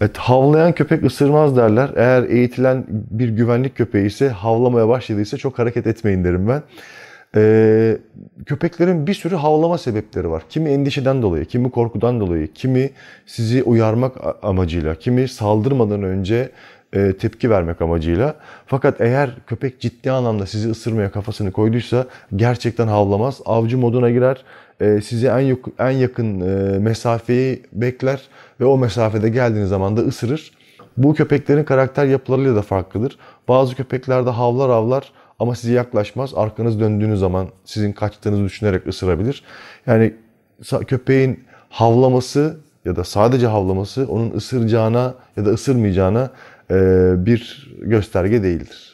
Evet, havlayan köpek ısırmaz derler. Eğer eğitilen bir güvenlik köpeği ise havlamaya başladıysa çok hareket etmeyin derim ben. Ee, köpeklerin bir sürü havlama sebepleri var. Kimi endişeden dolayı, kimi korkudan dolayı, kimi sizi uyarmak amacıyla, kimi saldırmadan önce e, tepki vermek amacıyla. Fakat eğer köpek ciddi anlamda sizi ısırmaya kafasını koyduysa gerçekten havlamaz. Avcı moduna girer. E, size en, yok, en yakın e, mesafeyi bekler ve o mesafede geldiğiniz zaman da ısırır. Bu köpeklerin karakter yapılarıyla da farklıdır. Bazı köpeklerde havlar havlar ama size yaklaşmaz. Arkanız döndüğünüz zaman sizin kaçtığınızı düşünerek ısırabilir. Yani köpeğin havlaması ya da sadece havlaması onun ısıracağına ya da ısırmayacağına e, bir gösterge değildir.